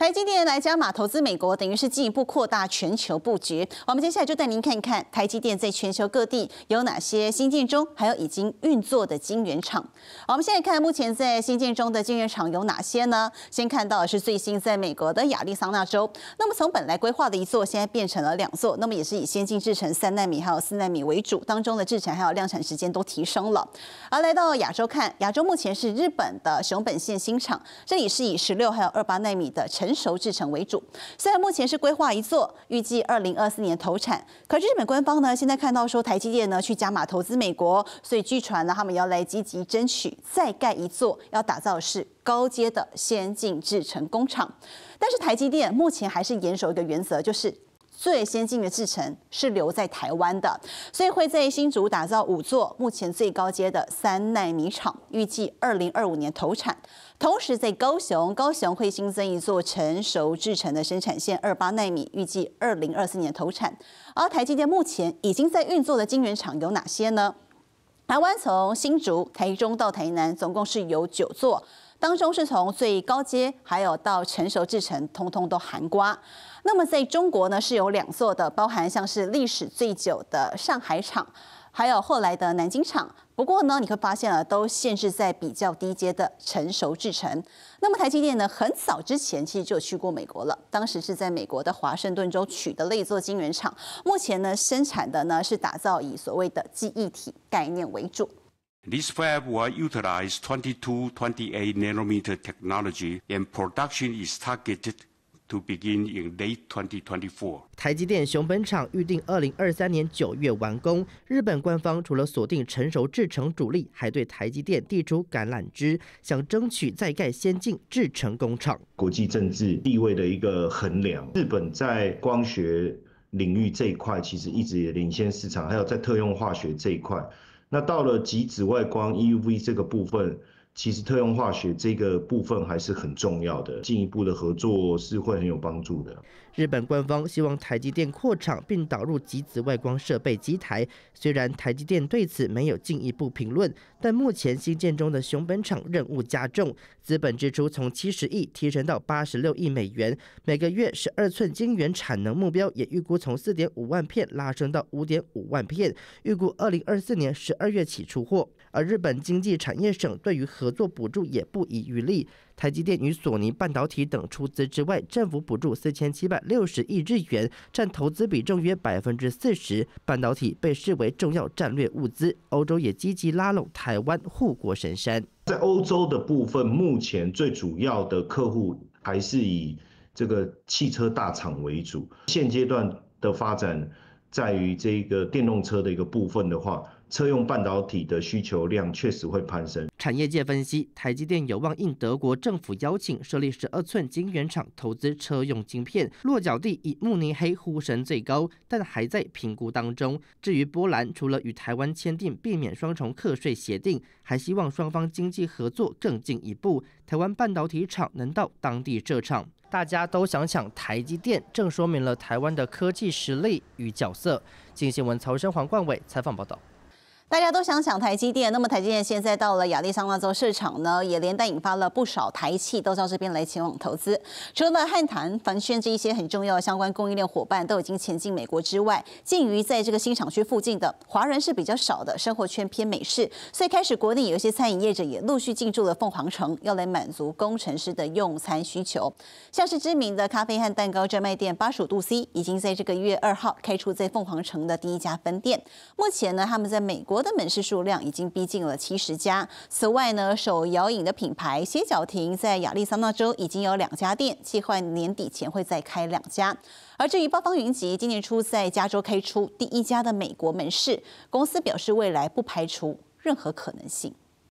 台积电来加码投资美国，等于是进一步扩大全球布局。我们接下来就带您看看台积电在全球各地有哪些新建中，还有已经运作的晶圆厂。好，我们现在看目前在新建中的晶圆厂有哪些呢？先看到的是最新在美国的亚利桑那州，那么从本来规划的一座，现在变成了两座，那么也是以先进制程三纳米还有四纳米为主，当中的制程还有量产时间都提升了。而来到亚洲看，亚洲目前是日本的熊本县新厂，这里是以十六还有二八纳米的成。成熟制程为主，虽然目前是规划一座，预计二零二四年投产。可是日本官方呢，现在看到说台积电呢去加码投资美国，所以据传呢，他们要来积极争取再盖一座，要打造是高阶的先进制程工厂。但是台积电目前还是严守一个原则，就是。最先进的制程是留在台湾的，所以会在新竹打造五座目前最高阶的三纳米厂，预计二零二五年投产。同时在高雄，高雄会新增一座成熟制程的生产线，二八纳米，预计二零二四年投产。而台积电目前已经在运作的晶圆厂有哪些呢？台湾从新竹、台中到台南，总共是有九座。当中是从最高阶，还有到成熟制成，通通都含瓜。那么在中国呢，是有两座的，包含像是历史最久的上海厂，还有后来的南京厂。不过呢，你会发现啊，都限制在比较低阶的成熟制成。那么台积电呢，很早之前其实就去过美国了，当时是在美国的华盛顿州取得了一座晶圆厂，目前呢生产的呢是打造以所谓的记忆体概念为主。This fab will utilize twenty-two twenty-eight nanometer technology, and production is targeted to begin in late twenty twenty-four。台积电熊本厂预定二零二三年九月完工。日本官方除了锁定成熟制程主力，还对台积电递出橄榄枝，想争取再盖先进制程工厂。国际政治地位的一个衡量，日本在光学领域这一块其实一直也领先市场，还有在特用化学这一块。那到了极紫外光 （EUV） 这个部分。其实，特用化学这个部分还是很重要的，进一步的合作是会很有帮助的。日本官方希望台积电扩厂并导入极紫外光设备机台，虽然台积电对此没有进一步评论，但目前新建中的熊本厂任务加重，资本支出从七十亿提升到八十六亿美元，每个月十二寸晶圆产能目标也预估从四点五万片拉升到五点五万片，预估二零二四年十二月起出货。而日本经济产业省对于合做补助也不遗余力。台积电与索尼半导体等出资之外，政府补助四千七百六十亿日元，占投资比重约百分之四十。半导体被视为重要战略物资，欧洲也积极拉拢台湾护国神山。在欧洲的部分，目前最主要的客户还是以这个汽车大厂为主。现阶段的发展在于这个电动车的一个部分的话。车用半导体的需求量确实会攀升。产业界分析，台积电有望应德国政府邀请设立十二寸晶圆厂，投资车用晶片。落脚地以慕尼黑呼声最高，但还在评估当中。至于波兰，除了与台湾签订避免双重课税协定，还希望双方经济合作更进一步。台湾半导体厂能到当地设厂，大家都想抢台积电，正说明了台湾的科技实力与角色。经新闻曹生、黄冠伟采访报道。大家都想想台积电，那么台积电现在到了亚利桑那州市场呢，也连带引发了不少台企都到这边来前往投资。除了汉唐、凡轩这一些很重要的相关供应链伙伴都已经前进美国之外，鉴于在这个新厂区附近的华人是比较少的，生活圈偏美式，所以开始国内有一些餐饮业者也陆续进驻了凤凰城，要来满足工程师的用餐需求。像是知名的咖啡和蛋糕专卖店巴蜀度 C，已经在这个一月二号开出在凤凰城的第一家分店。目前呢，他们在美国。的门市数量已经逼近了七十家。此外呢，手摇饮的品牌歇脚亭在亚利桑那州已经有两家店，计划年底前会再开两家。而至于八方云集，今年初在加州开出第一家的美国门市，公司表示未来不排除任何可能性。